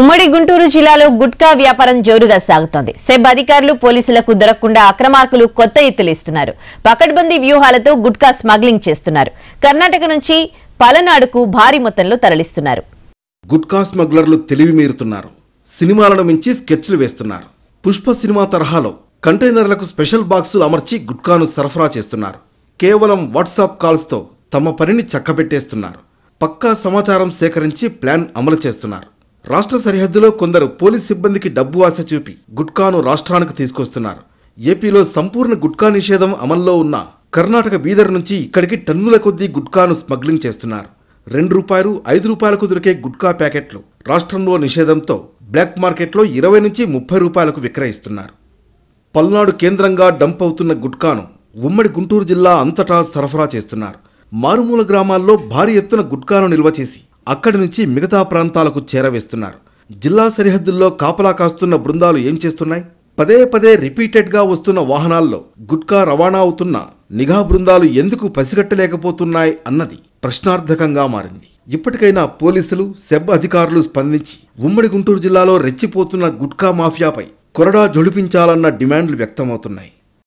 ఉమ్మడి గుంటూరు జిల్లాలో గుట్కా వ్యాపారం జోరుగా సాగుతోంది సెబ్ అధికారులు పోలీసులకు దొరకకుండా అక్రమార్కులు కొత్త ఎత్తులు ఇస్తున్నారు పకడ్బందీ వ్యూహాలతో గుట్కా స్మగ్లింగ్ చేస్తున్నారు కర్ణాటక నుంచి పలనాడుకు భారీ మొత్తంలో తరలిస్తున్నారు గుట్కా స్మగ్లర్లు తెలివి మీరుతున్నారు సినిమాలను మించి స్కెచ్లు వేస్తున్నారు పుష్ప సినిమా తరహాలో కంటైనర్లకు స్పెషల్ బాక్సులు అమర్చి గుట్కాను సరఫరా చేస్తున్నారు కేవలం వాట్సాప్ కాల్స్తో తమ పనిని చక్కబెట్టేస్తున్నారు పక్కా సమాచారం సేకరించి ప్లాన్ అమలు చేస్తున్నారు రాష్ట్ర సరిహద్దులో కొందరు పోలీస్ సిబ్బందికి డబ్బు ఆశ చూపి గుట్కాను రాష్ట్రానికి తీసుకొస్తున్నారు ఏపీలో సంపూర్ణ గుట్కా నిషేధం అమల్లో ఉన్న కర్ణాటక బీదర్ నుంచి ఇక్కడికి టన్నుల కొద్దీ గుట్కాను స్మగ్లింగ్ చేస్తున్నారు రెండు రూపాయలు ఐదు రూపాయలకు దొరికే గుట్కా ప్యాకెట్లు రాష్ట్రంలో నిషేధంతో బ్లాక్ మార్కెట్లో ఇరవై నుంచి ముప్పై రూపాయలకు విక్రయిస్తున్నారు పల్నాడు కేంద్రంగా డంప్ అవుతున్న గుట్కాను ఉమ్మడి గుంటూరు జిల్లా అంతటా సరఫరా చేస్తున్నారు మారుమూల గ్రామాల్లో భారీ ఎత్తున గుట్కాను నిల్వ చేసి అక్కడి నుంచి మిగతా ప్రాంతాలకు చేరవేస్తున్నారు జిల్లా సరిహద్దుల్లో కాపలా కాస్తున్న బృందాలు ఏం చేస్తున్నాయి పదే పదే రిపీటెడ్గా వస్తున్న వాహనాల్లో గుట్కా రవాణా అవుతున్న నిఘా బృందాలు ఎందుకు పసిగట్టలేకపోతున్నాయి అన్నది ప్రశ్నార్థకంగా మారింది ఇప్పటికైనా పోలీసులు సెబ్ అధికారులు స్పందించి ఉమ్మడి గుంటూరు జిల్లాలో రెచ్చిపోతున్న గుట్కా మాఫియాపై కొరడా జొడిపించాలన్న డిమాండ్లు వ్యక్తమవుతున్నాయి